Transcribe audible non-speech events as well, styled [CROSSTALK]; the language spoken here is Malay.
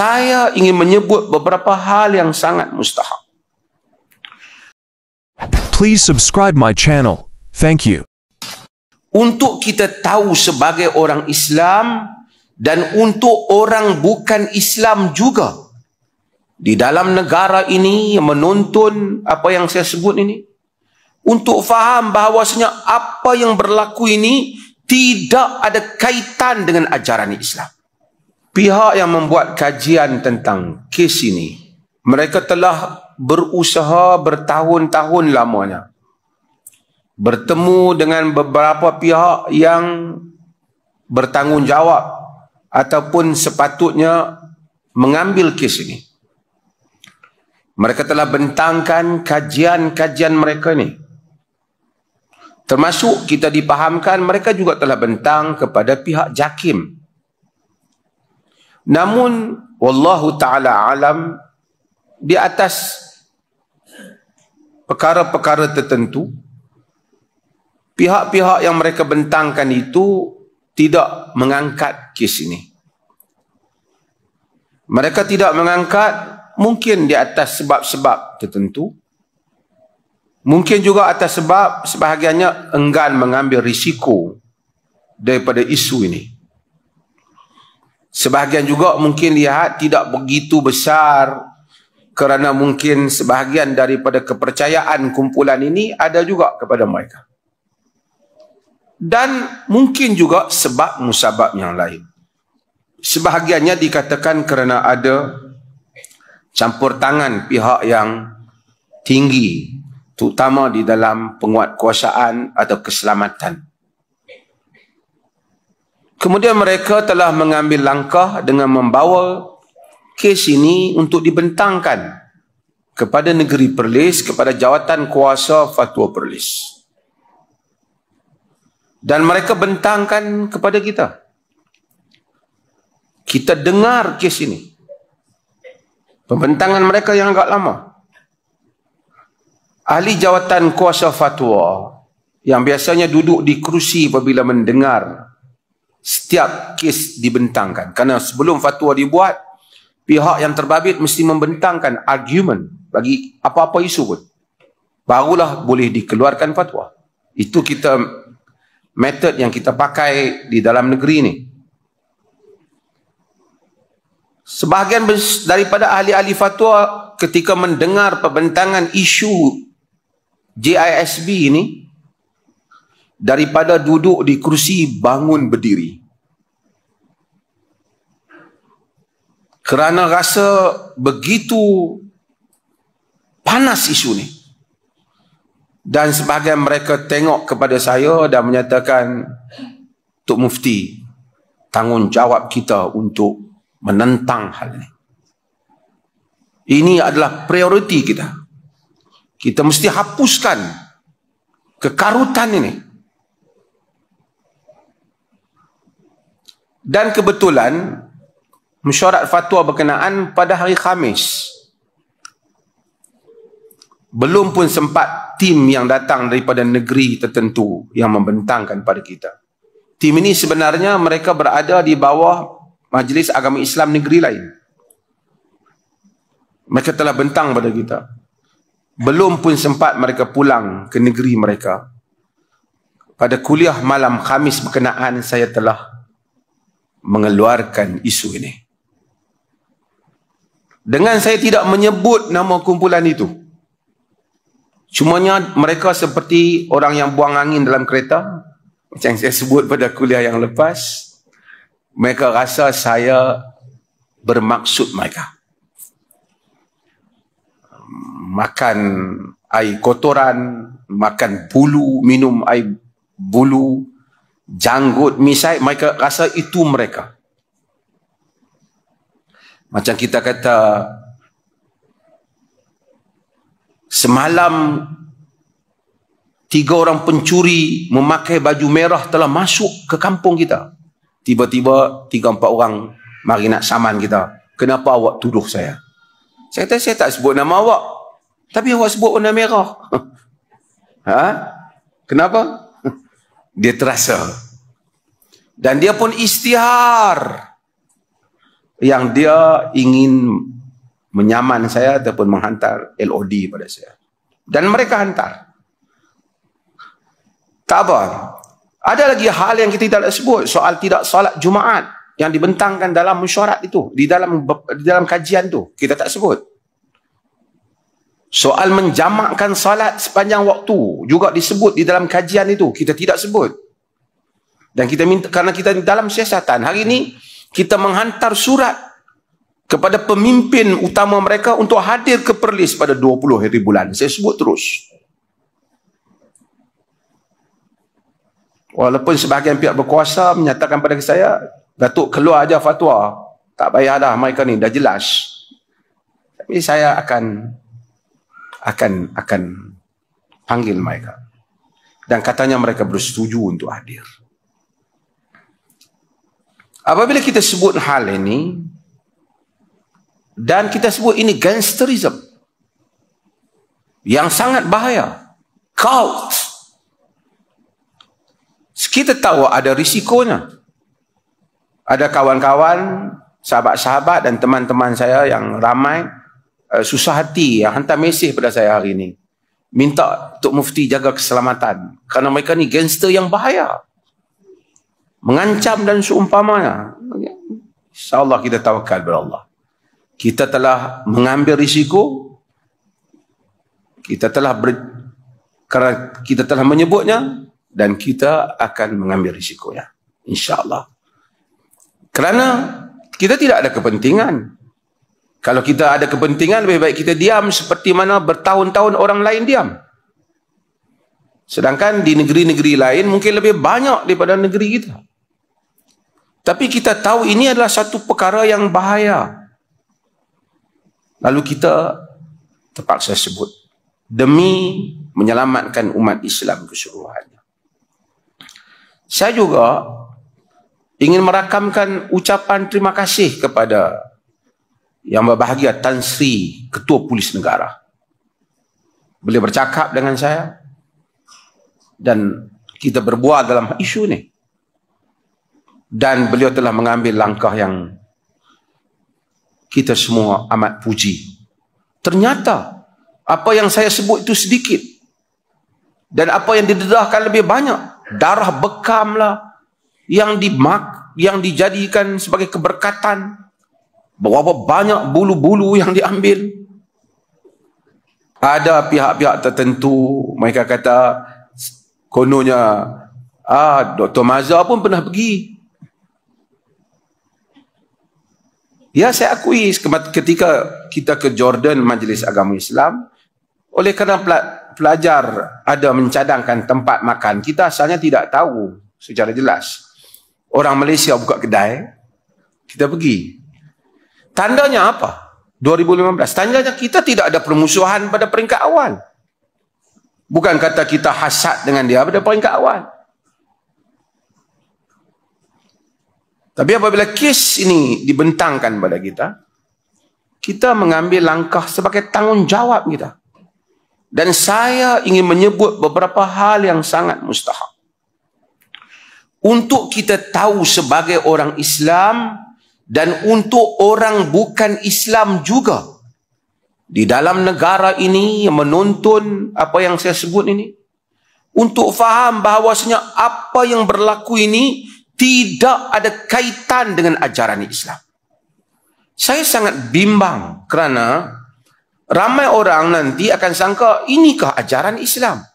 saya ingin menyebut beberapa hal yang sangat mustahak. Please subscribe my channel. Thank you. Untuk kita tahu sebagai orang Islam dan untuk orang bukan Islam juga di dalam negara ini yang menonton apa yang saya sebut ini untuk faham bahawasanya apa yang berlaku ini tidak ada kaitan dengan ajaran Islam. Pihak yang membuat kajian tentang kes ini, mereka telah berusaha bertahun-tahun lamanya bertemu dengan beberapa pihak yang bertanggungjawab ataupun sepatutnya mengambil kes ini. Mereka telah bentangkan kajian-kajian mereka ini. Termasuk kita dipahamkan mereka juga telah bentang kepada pihak JAKIM. Namun wallahu taala alam di atas perkara-perkara tertentu pihak-pihak yang mereka bentangkan itu tidak mengangkat kes ini. Mereka tidak mengangkat mungkin di atas sebab-sebab tertentu. Mungkin juga atas sebab sebahagiannya enggan mengambil risiko daripada isu ini. Sebahagian juga mungkin lihat tidak begitu besar kerana mungkin sebahagian daripada kepercayaan kumpulan ini ada juga kepada mereka. Dan mungkin juga sebab musabab yang lain. Sebahagiannya dikatakan kerana ada campur tangan pihak yang tinggi terutama di dalam penguatkuasaan atau keselamatan. Kemudian mereka telah mengambil langkah dengan membawa kes ini untuk dibentangkan kepada negeri Perlis, kepada jawatan kuasa Fatwa Perlis. Dan mereka bentangkan kepada kita. Kita dengar kes ini. Pembentangan mereka yang agak lama. Ahli jawatan kuasa fatwa yang biasanya duduk di kerusi apabila mendengar setiap kes dibentangkan kerana sebelum fatwa dibuat pihak yang terbabit mesti membentangkan argument bagi apa-apa isu pun barulah boleh dikeluarkan fatwa itu kita method yang kita pakai di dalam negeri ni sebahagian daripada ahli-ahli fatwa ketika mendengar pembentangan isu JISB ini daripada duduk di kerusi bangun berdiri kerana rasa begitu panas isu ni dan sebahagian mereka tengok kepada saya dan menyatakan Tok Mufti tanggungjawab kita untuk menentang hal ini ini adalah prioriti kita kita mesti hapuskan kekarutan ini Dan kebetulan mesyuarat fatwa berkenaan pada hari Khamis. Belum pun sempat tim yang datang daripada negeri tertentu yang membentangkan pada kita. Tim ini sebenarnya mereka berada di bawah Majlis Agama Islam negeri lain. Mereka telah bentang pada kita. Belum pun sempat mereka pulang ke negeri mereka. Pada kuliah malam Khamis berkenaan saya telah mengeluarkan isu ini. Dengan saya tidak menyebut nama kumpulan itu. Cumanya mereka seperti orang yang buang angin dalam kereta. Macam saya sebut pada kuliah yang lepas. Mereka rasa saya bermaksud mereka. Makan air kotoran, makan bulu, minum air bulu, janggut misai mereka rasa itu mereka macam kita kata semalam tiga orang pencuri memakai baju merah telah masuk ke kampung kita tiba-tiba tiga empat orang mari nak saman kita kenapa awak tuduh saya saya kata saya tak sebut nama awak tapi awak sebut warna merah [LAUGHS] ha? kenapa dia terasa dan dia pun istihar yang dia ingin menyaman saya ataupun menghantar LOD pada saya dan mereka hantar tak apa ada lagi hal yang kita tidak sebut soal tidak salat Jumaat yang dibentangkan dalam mesyuarat itu di dalam di dalam kajian tu kita tak sebut Soal menjamakkan salat sepanjang waktu juga disebut di dalam kajian itu. Kita tidak sebut. Dan kita minta, karena kita di dalam siasatan. Hari ini, kita menghantar surat kepada pemimpin utama mereka untuk hadir ke Perlis pada 20 hari bulan. Saya sebut terus. Walaupun sebahagian pihak berkuasa menyatakan kepada saya, Datuk keluar aja fatwa. Tak payahlah mereka ni, dah jelas. Tapi saya akan akan akan panggil mereka dan katanya mereka bersetuju untuk hadir apabila kita sebut hal ini dan kita sebut ini gangsterism yang sangat bahaya cult kita tahu ada risikonya ada kawan-kawan sahabat-sahabat dan teman-teman saya yang ramai Eh, susah hati yang eh, hantar mesej pada saya hari ini. Minta Tok Mufti jaga keselamatan. Kerana mereka ni gangster yang bahaya. Mengancam dan seumpamanya. InsyaAllah kita tawakal kepada Allah. Kita telah mengambil risiko. Kita telah ber... Kerana kita telah menyebutnya. Dan kita akan mengambil risikonya. InsyaAllah. Kerana kita tidak ada kepentingan kalau kita ada kepentingan, lebih baik kita diam seperti mana bertahun-tahun orang lain diam. Sedangkan di negeri-negeri lain mungkin lebih banyak daripada negeri kita. Tapi kita tahu ini adalah satu perkara yang bahaya. Lalu kita terpaksa sebut demi menyelamatkan umat Islam keseluruhannya. Saya juga ingin merakamkan ucapan terima kasih kepada yang berbahagia Tan Sri Ketua Polis Negara boleh bercakap dengan saya Dan kita berbual dalam isu ini Dan beliau telah mengambil langkah yang Kita semua amat puji Ternyata Apa yang saya sebut itu sedikit Dan apa yang didedahkan lebih banyak Darah bekamlah yang dimak yang dijadikan sebagai keberkatan berapa banyak bulu-bulu yang diambil ada pihak-pihak tertentu mereka kata kononnya ah Dr. Mazza pun pernah pergi ya saya akui ketika kita ke Jordan Majlis Agama Islam oleh kerana pelajar ada mencadangkan tempat makan kita asalnya tidak tahu secara jelas orang Malaysia buka kedai kita pergi Tandanya apa? 2015. Tandanya kita tidak ada permusuhan pada peringkat awal. Bukan kata kita hasad dengan dia pada peringkat awal. Tapi apabila kes ini dibentangkan pada kita, kita mengambil langkah sebagai tanggungjawab kita. Dan saya ingin menyebut beberapa hal yang sangat mustahak. Untuk kita tahu sebagai orang Islam, dan untuk orang bukan Islam juga di dalam negara ini yang menonton apa yang saya sebut ini untuk faham bahawasanya apa yang berlaku ini tidak ada kaitan dengan ajaran Islam. Saya sangat bimbang kerana ramai orang nanti akan sangka inikah ajaran Islam.